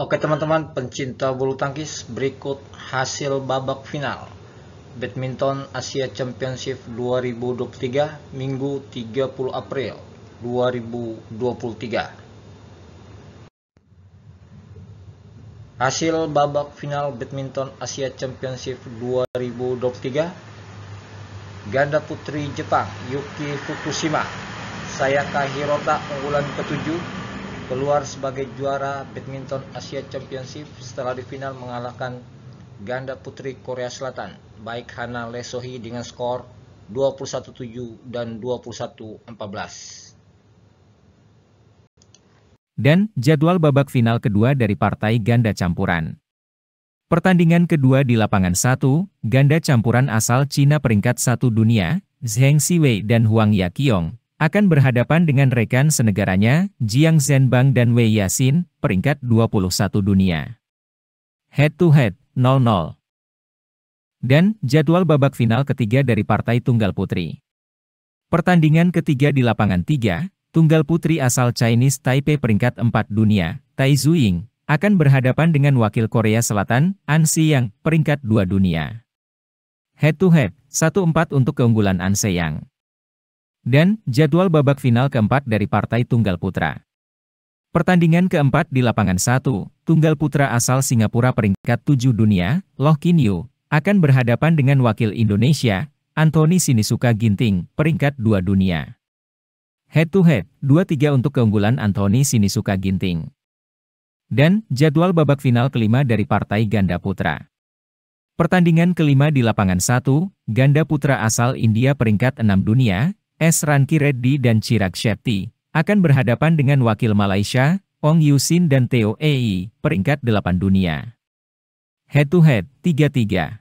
Oke teman-teman pencinta bulu tangkis, berikut hasil babak final Badminton Asia Championship 2023 Minggu 30 April 2023. Hasil babak final Badminton Asia Championship 2023 Ganda putri Jepang Yuki Fukushima Sayaka Hirota unggulan ketujuh keluar sebagai juara badminton Asia Championship setelah di final mengalahkan ganda putri Korea Selatan, baik Hana Lesohi dengan skor 21-7 dan 21-14. Dan jadwal babak final kedua dari partai ganda campuran. Pertandingan kedua di lapangan 1, ganda campuran asal Cina peringkat 1 dunia, Zheng Siwei dan Huang Yaqiong, akan berhadapan dengan rekan senegaranya, Jiang Zhenbang dan Wei Yasin, peringkat 21 dunia. Head to head, 0-0. Dan, jadwal babak final ketiga dari partai Tunggal Putri. Pertandingan ketiga di lapangan 3, Tunggal Putri asal Chinese Taipei peringkat 4 dunia, Tai Zuying, akan berhadapan dengan wakil Korea Selatan, An Siyang, peringkat 2 dunia. Head to head, 1-4 untuk keunggulan An Seyang dan jadwal babak final keempat dari Partai Tunggal Putra. Pertandingan keempat di lapangan 1, Tunggal Putra asal Singapura peringkat 7 dunia, Loh Kin Yu, akan berhadapan dengan wakil Indonesia, Anthony Sinisuka Ginting, peringkat 2 dunia. Head to head, 2-3 untuk keunggulan Anthony Sinisuka Ginting. Dan, jadwal babak final kelima dari Partai Ganda Putra. Pertandingan kelima di lapangan 1, ganda putra asal India peringkat 6 dunia, S. Ranki Reddy dan Chirag Shetty, akan berhadapan dengan wakil Malaysia, Ong Yusin dan Theo Ei, peringkat 8 dunia. Head to head, tiga.